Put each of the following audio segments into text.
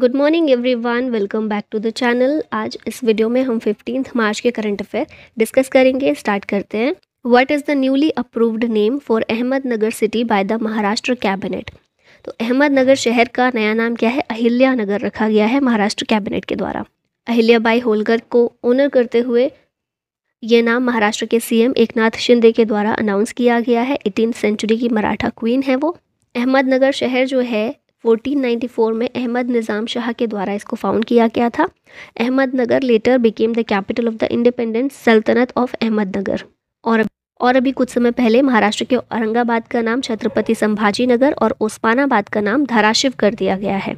Good morning everyone welcome back to the channel आज इस video में हम फिफ्टींथ मार्च के करंट अफेयर डिस्कस करेंगे स्टार्ट करते हैं what is the newly approved name for Ahmednagar city by the Maharashtra cabinet तो अहमदनगर शहर का नया नाम क्या है अहिल्या नगर रखा गया है महाराष्ट्र कैबिनेट के द्वारा अहिल्या बाई होलकर को ओनर करते हुए ये नाम महाराष्ट्र के एक एकनाथ शिंदे के द्वारा अनाउंस किया गया है एटीन सेंचुरी की मराठा क्वीन है वो अहमदनगर शहर जो है 1494 में अहमद निज़ाम शाह के द्वारा इसको फाउंड किया गया था Ahmednagar later became the capital of the independent sultanate of Ahmednagar और और अभी कुछ समय पहले महाराष्ट्र के औरंगाबाद का नाम छत्रपति संभाजी नगर और ओस्मानाबाद का नाम धाराशिव कर दिया गया है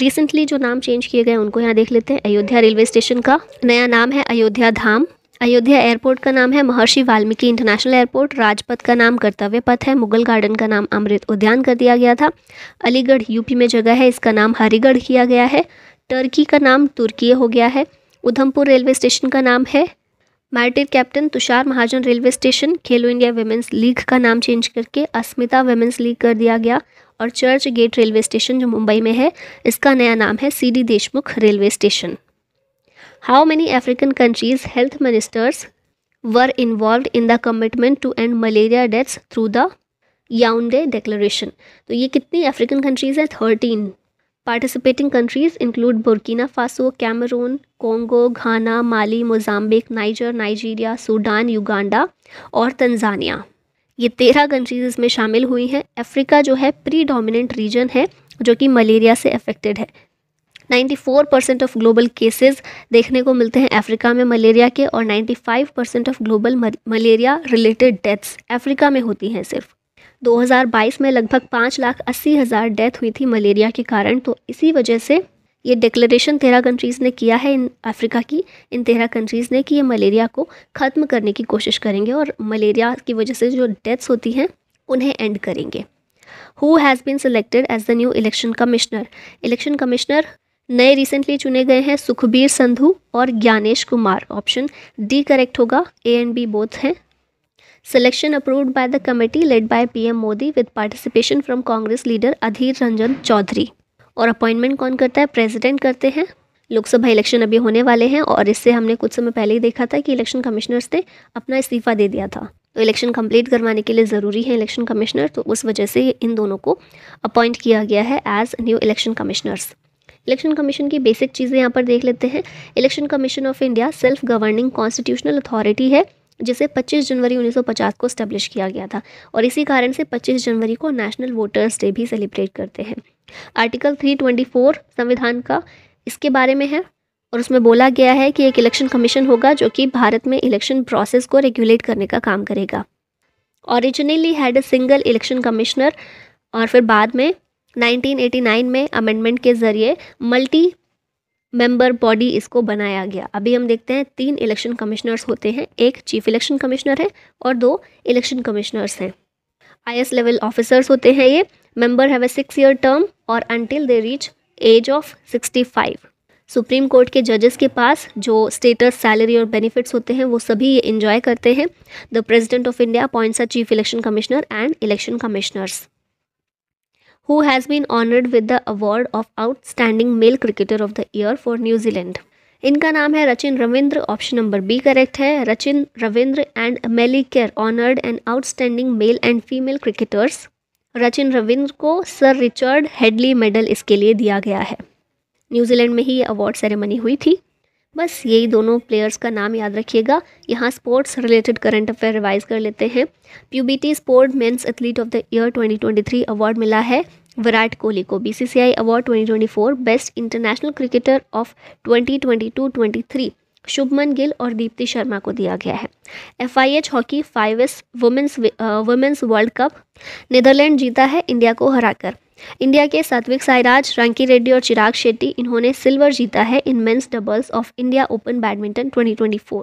रिसेंटली जो नाम चेंज किए गए उनको यहाँ देख लेते हैं अयोध्या रेलवे स्टेशन का नया नाम है अयोध्या धाम अयोध्या एयरपोर्ट का नाम है महर्षि वाल्मीकि इंटरनेशनल एयरपोर्ट राजपथ का नाम कर्तव्य पथ है मुगल गार्डन का नाम अमृत उद्यान कर दिया गया था अलीगढ़ यूपी में जगह है इसका नाम हरिगढ़ किया गया है टर्की का नाम तुर्की हो गया है उधमपुर रेलवे स्टेशन का नाम है martyr captain Tushar Mahajan railway station Khelo India women's league का नाम चेंज करके अस्मिता वेमेंस लीग कर दिया गया और चर्च गेट रेलवे स्टेशन जो मुंबई में है इसका नया नाम है CD Deshmukh railway station How many African countries' health ministers were involved in the commitment to end malaria deaths through the Yaounde declaration तो ये कितनी अफ्रीकन कंट्रीज़ हैं thirteen participating countries include Burkina Faso Cameroon Congo Ghana Mali Mozambique Niger Nigeria Sudan Uganda और Tanzania ये तेरह countries इसमें शामिल हुई हैं अफ्रीका जो है प्री डोमिनेंट रीजन है जो कि मलेरिया से अफेक्टेड है 94 परसेंट ऑफ ग्लोबल केसेस देखने को मिलते हैं अफ्रीका में मलेरिया के और 95 percent of global malaria related deaths Africa में होती हैं सिर्फ 2022 में लगभग पाँच लाख अस्सी हज़ार डेथ हुई थी मलेरिया के कारण तो इसी वजह से ये डिक्लेरेशन तेरह कंट्रीज़ ने किया है इन अफ्रीका की इन तेरह कंट्रीज़ ने कि ये मलेरिया को ख़त्म करने की कोशिश करेंगे और मलेरिया की वजह से जो डेथ्स होती हैं उन्हें एंड करेंगे who has been selected as the new election commissioner election commissioner नए रिसेंटली चुने गए हैं सुखबीर संधु और Gyanesh Kumar option D correct होगा ए एंड बी बोथ हैं selection approved by the committee led by PM Modi with participation from Congress leader Adhir Ranjan Chaudhary और appointment कौन करता है प्रेसिडेंट करते हैं लोकसभा इलेक्शन अभी होने वाले हैं और इससे हमने कुछ समय पहले ही देखा था कि इलेक्शन कमिश्नर्स ने अपना इस्तीफा दे दिया था तो इलेक्शन कंप्लीट करवाने के लिए ज़रूरी है इलेक्शन कमिश्नर तो उस वजह से इन दोनों को अपॉइंट किया गया है as new election commissioners election commission की बेसिक चीज़ें यहाँ पर देख लेते हैं election commission of India self governing constitutional authority है जिसे 25 जनवरी 1950 को स्टैब्लिश किया गया था और इसी कारण से 25 जनवरी को नेशनल वोटर्स डे भी सेलिब्रेट करते हैं आर्टिकल 324 संविधान का इसके बारे में है और उसमें बोला गया है कि एक इलेक्शन कमीशन होगा जो कि भारत में इलेक्शन प्रोसेस को रेगुलेट करने का काम करेगा originally had a single election commissioner और फिर बाद में 1989 में अमेंडमेंट के ज़रिए मल्टी मेंबर बॉडी इसको बनाया गया अभी हम देखते हैं तीन इलेक्शन कमिश्नर्स होते हैं एक चीफ इलेक्शन कमिश्नर है और दो इलेक्शन कमिश्नर्स हैं आई लेवल ऑफिसर्स होते हैं ये member have a six year term और until they reach age of sixty five Supreme Court के जजेस के पास जो स्टेटस सैलरी और बेनिफिट्स होते हैं वो सभी ये इंजॉय करते हैं the president of India appoints a chief election commissioner and election commissioners who has been honoured with the award of Outstanding Male Cricketer of the Year for New Zealand. इनका नाम है Rachin Ravindra option number B correct है Rachin Ravindra and Melie Kerr honoured and outstanding male and female cricketers Rachin Ravindra को sir Richard Hadlee medal इसके लिए दिया गया है न्यूजीलैंड में ही ये अवार्ड सेरेमनी हुई थी बस यही दोनों प्लेयर्स का नाम याद रखिएगा यहाँ sports related current affair revise कर लेते हैं प्यूबीटी sport men's athlete of the year 2023 award मिला है विराट कोहली को BCCI award 2024 best international cricketer of 2022-23 Shubman Gill और दीप्ति शर्मा को दिया गया है F I H hockey five S women's women's world cup Netherlands जीता है इंडिया को हराकर इंडिया के सात्विक साईराज रंकी रेड्डी और चिराग शेट्टी इन्होंने सिल्वर जीता है in men's doubles of India open badminton 2024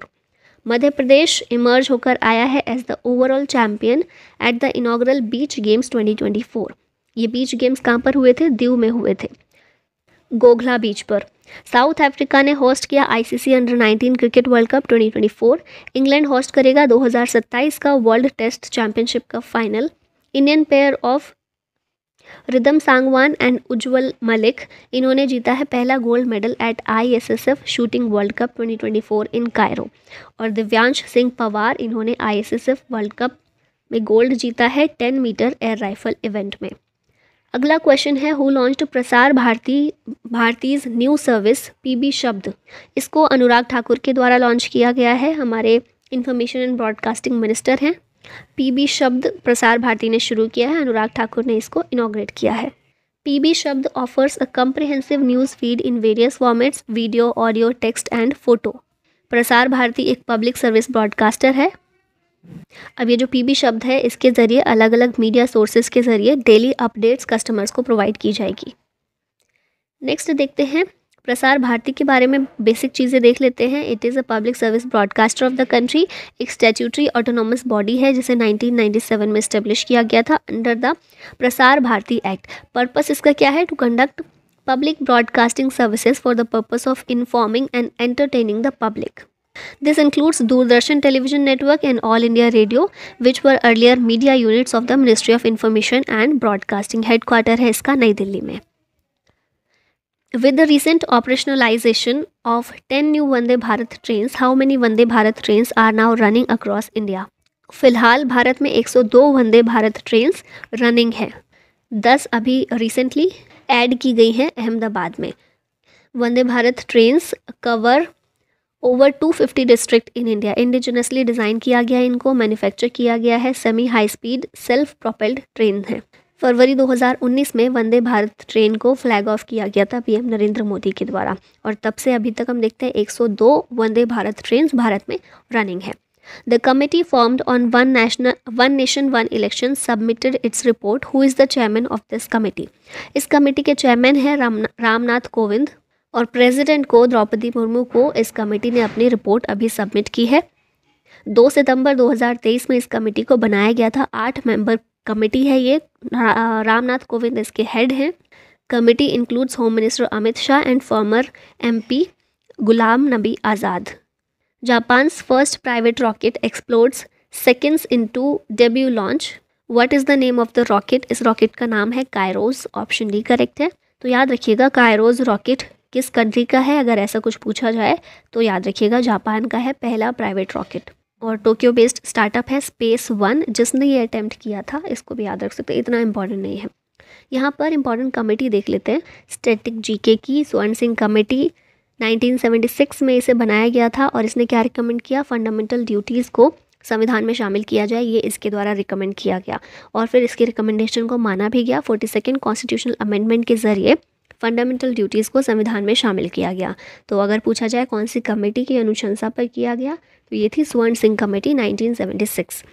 Madhya Pradesh emerge होकर आया है as the overall champion at the inaugural beach games 2024 ये बीच गेम्स कहाँ पर हुए थे दीव में हुए थे गोघला बीच पर साउथ अफ्रीका ने होस्ट किया ICC under 19 cricket world cup 2024 England host करेगा 2027 का वर्ल्ड टेस्ट चैंपियनशिप का final Indian pair of Rhythm Sangwan and Ujjwal Malik इन्होंने जीता है पहला gold medal at ISSF shooting world cup 2024 in Cairo और दिव्यांश सिंह पवार इन्होंने आईएसएसएफ वर्ल्ड कप में गोल्ड जीता है 10 मीटर एयर राइफल इवेंट में अगला क्वेश्चन है who launch Prasar Bharati Bharati's new service PB Shabd इसको अनुराग ठाकुर के द्वारा लॉन्च किया गया है हमारे इंफॉर्मेशन एंड ब्रॉडकास्टिंग मिनिस्टर हैं पीबी शब्द प्रसार भारती ने शुरू किया है अनुराग ठाकुर ने इसको इनाग्रेट किया है PB Shabd offers a comprehensive news feed in various formats video audio text and photo Prasar Bharati एक पब्लिक सर्विस ब्रॉडकास्टर है अब ये जो पीबी शब्द है इसके ज़रिए अलग अलग मीडिया सोर्सेज के ज़रिए डेली अपडेट्स कस्टमर्स को प्रोवाइड की जाएगी नेक्स्ट देखते हैं प्रसार भारती के बारे में बेसिक चीज़ें देख लेते हैं it is a public service broadcaster of the country एक स्टेचूटरी ऑटोनॉमस बॉडी है जिसे 1997 में स्टेब्लिश किया गया था अंडर द प्रसार भारती एक्ट पर्पस इसका क्या है to conduct public broadcasting services for the purpose of informing and entertaining the public This includes Doordarshan Television Network and All India Radio, which were earlier media units of the Ministry of Information and Broadcasting. Headquarter है इसका नई दिल्ली में With the recent operationalization of 10 new Vande Bharat trains, how many Vande Bharat trains are now running across India? फिलहाल भारत में 102 वंदे Bharat train running है दस अभी recently add की गई हैं अहमदाबाद में Vande Bharat trains cover over 250 district in India indigenously design किया गया है इनको मैन्युफैक्चर किया गया है semi high speed self propelled train है फरवरी 2019 में वंदे भारत ट्रेन को फ्लैग ऑफ किया गया था पीएम नरेंद्र मोदी के द्वारा और तब से अभी तक हम देखते हैं 102 वंदे भारत ट्रेन भारत में रनिंग है the committee formed on one national one nation one election submitted its report who is the chairman of this committee इस कमेटी के चेयरमैन हैं रामनाथ कोविंद और प्रेसिडेंट को द्रौपदी मुर्मू को इस कमेटी ने अपनी रिपोर्ट अभी सबमिट की है दो सितंबर 2023 में इस कमेटी को बनाया गया था आठ मेंबर कमेटी है ये रामनाथ कोविंद इसके हेड हैं committee includes home minister Amit Shah and former MP Ghulam Nabi Azad Japan first private rocket explodes seconds into debut launch what is the name of the rocket इस रॉकेट का नाम है कायरोज ऑप्शन डी करेक्ट है तो याद रखिएगा कायरोज रॉकेट किस कंट्री का है अगर ऐसा कुछ पूछा जाए तो याद रखिएगा जापान का है पहला प्राइवेट रॉकेट और टोक्यो बेस्ड स्टार्टअप है स्पेस वन जिसने ये अटैम्प्ट किया था इसको भी याद रख सकते हैं इतना इम्पॉर्टेंट नहीं है यहाँ पर इम्पॉर्टेंट कमेटी देख लेते हैं स्टेटिक जीके की स्वर्ण सिंह कमेटी 1976 में इसे बनाया गया था और इसने क्या रिकमेंड किया फंडामेंटल ड्यूटीज़ को संविधान में शामिल किया जाए ये इसके द्वारा रिकमेंड किया गया और फिर इसके रिकमेंडेशन को माना भी गया फोर्टी सेकेंड कॉन्स्टिट्यूशनल अमेंडमेंट के ज़रिए फंडामेंटल ड्यूटीज़ को संविधान में शामिल किया गया तो अगर पूछा जाए कौन सी कमेटी की अनुशंसा पर किया गया तो ये थी स्वर्ण सिंह कमेटी 1976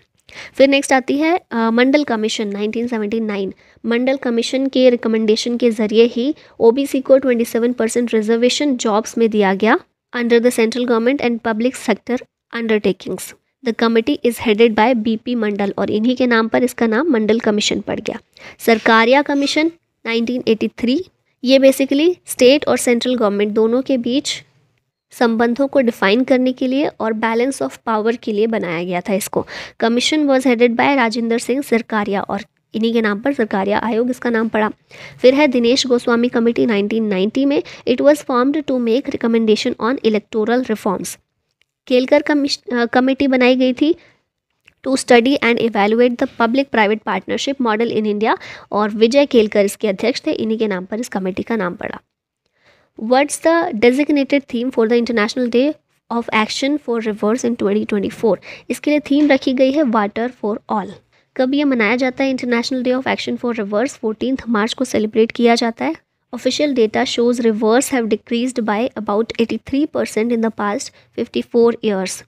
फिर नेक्स्ट आती है मंडल कमीशन 1979 मंडल कमीशन के रिकमेंडेशन के ज़रिए ही ओ को ट्वेंटी परसेंट रिजर्वेशन जॉब्स में दिया गया under the central government and public sector undertakings the committee is headed by BP Mandal और इन्हीं के नाम पर इसका नाम मंडल कमीशन पड़ गया सरकारिया कमीशन 1983 ये बेसिकली स्टेट और सेंट्रल गवर्नमेंट दोनों के बीच संबंधों को डिफाइन करने के लिए और बैलेंस ऑफ पावर के लिए बनाया गया था इसको commission was headed by Rajendra Singh Sarkaria और इन्हीं के नाम पर सरकारिया आयोग इसका नाम पड़ा फिर है दिनेश गोस्वामी कमेटी 1990 में it was formed to make recommendation on electoral reforms Kelkar कमिश कमेटी बनाई गई थी to study and evaluate the public private partnership model in India और विजय केलकर इसके अध्यक्ष थे इन्हीं के नाम पर इस कमेटी का नाम पड़ा designated theme for the international day of action for rivers in twenty twenty 2024 इसके लिए थीम रखी गई है वाटर फॉर ऑल कब ये मनाया जाता है international day of action for rivers fourteen March को सेलिब्रेट किया जाता है official data shows rivers have decreased by about 83 percent in the past 54 years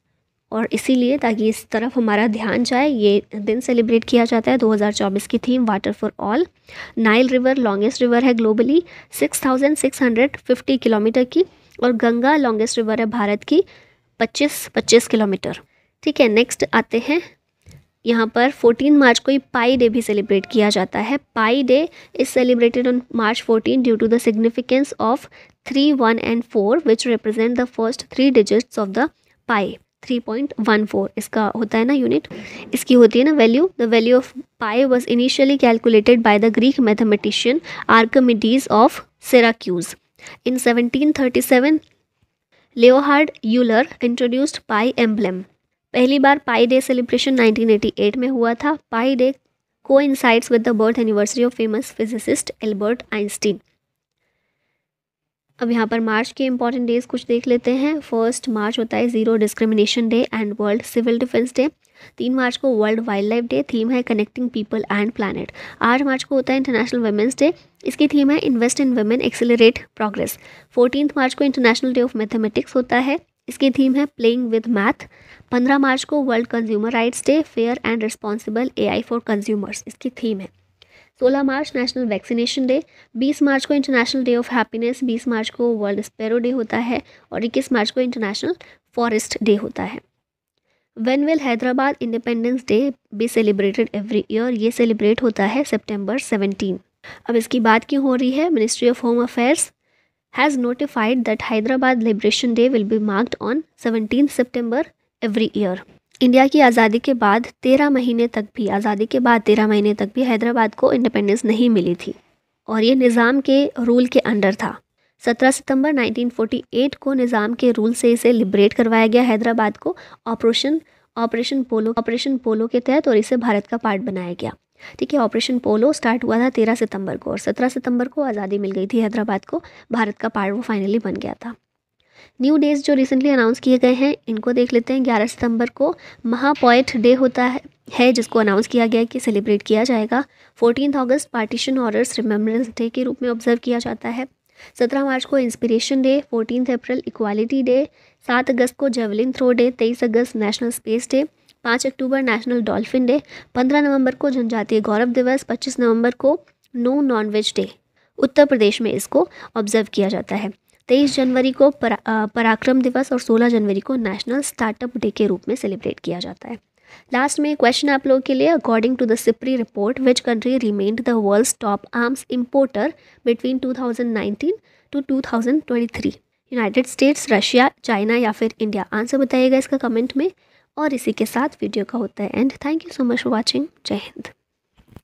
और इसीलिए ताकि इस तरफ हमारा ध्यान जाए ये दिन सेलिब्रेट किया जाता है 2024 की theme water for all Nile river longest river है ग्लोबली 6,650 किलोमीटर की और गंगा लॉन्गेस्ट रिवर है भारत की 25 25 किलोमीटर ठीक है नेक्स्ट आते हैं यहाँ पर 14 मार्च को ही पाई डे भी सेलिब्रेट किया जाता है pi day is celebrated on March 14 due to the significance of three one and four which represent the first three digits of the pi three point one four इसका होता है ना यूनिट इसकी होती है ना value the value of pi was initially calculated by the Greek mathematician Archimedes of Syracuse in 1737 Leonhard Euler introduced pi emblem पहली बार पाई डे सेलिब्रेशन 1988 में हुआ था पाई डे को coincides with the birth anniversary of famous physicist Albert Einstein अब यहाँ पर मार्च के इंपॉर्टेंट डेज कुछ देख लेते हैं फर्स्ट मार्च होता है zero discrimination day and world civil defence day तीन मार्च को world wildlife day theme है कनेक्टिंग पीपल एंड प्लानट आठ मार्च को होता है इंटरनेशनल वेमेंस डे इसकी थीम है invest in women accelerate progress fourteen March को इंटरनेशनल डे ऑफ मैथमेटिक्स होता है इसकी थीम है प्लेइंग विद मैथ 15 मार्च को world consumer rights day fair and responsible AI for consumers इसकी थीम है सोलह मार्च नेशनल वैक्सीनेशन डे बीस मार्च को इंटरनेशनल डे ऑफ हैप्पीनेस बीस मार्च को वर्ल्ड स्पेरो डे होता है और इक्कीस मार्च को इंटरनेशनल फॉरेस्ट डे होता है when will Hyderabad independence day be celebrated every year ये सेलिब्रेट होता है सेप्टेम्बर सेवनटीन अब इसकी बात क्यों हो रही है ministry of home affairs has notified that Hyderabad liberation day will be marked on seventeen September every year India की आज़ादी के बाद तेरह महीने तक भी आज़ादी के बाद तेरह महीने तक भी हैदराबाद को इंडिपेंडेंस नहीं मिली थी और ये निज़ाम के रूल के अंडर था 17 सितंबर 1948 को निज़ाम के रूल से इसे लिब्रेट करवाया गया हैदराबाद को operation operation polo operation polo के तहत और इसे भारत का पार्ट बनाया गया ठीक है ऑपरेशन पोलो स्टार्ट हुआ था तेरह सितंबर को और सत्रह सितंबर को आज़ादी मिल गई थी हैदराबाद को भारत का पार्ट वो फाइनली बन गया था न्यू डेज़ जो रिसेंटली अनाउंस किए गए हैं इनको देख लेते हैं ग्यारह सितंबर को महापॉइट डे होता है है जिसको अनाउंस किया गया कि सेलिब्रेट किया जाएगा fourteen August partition horrors remembrance day के रूप में ऑब्जर्व किया जाता है सत्रह मार्च को inspiration day fourteen April equality day सात अगस्त को जेवलिन थ्रो डे तेईस अगस्त नेशनल स्पेस डे पाँच अक्टूबर नेशनल डॉल्फिन डे पंद्रह नवंबर को जनजातीय गौरव दिवस पच्चीस नवंबर को no nonveg day Uttar Pradesh में इसको ऑब्जर्व किया जाता है तेईस जनवरी को परा, पराक्रम दिवस और सोलह जनवरी को नेशनल स्टार्टअप डे के रूप में सेलिब्रेट किया जाता है लास्ट में क्वेश्चन आप लोगों के लिए according to the SIPRI report which country remained the world top arms importer between 2019 to 2023 United States Russia China या फिर इंडिया आंसर बताइएगा इसका कमेंट में और इसी के साथ वीडियो का होता है and thank you so much for watching जय हिंद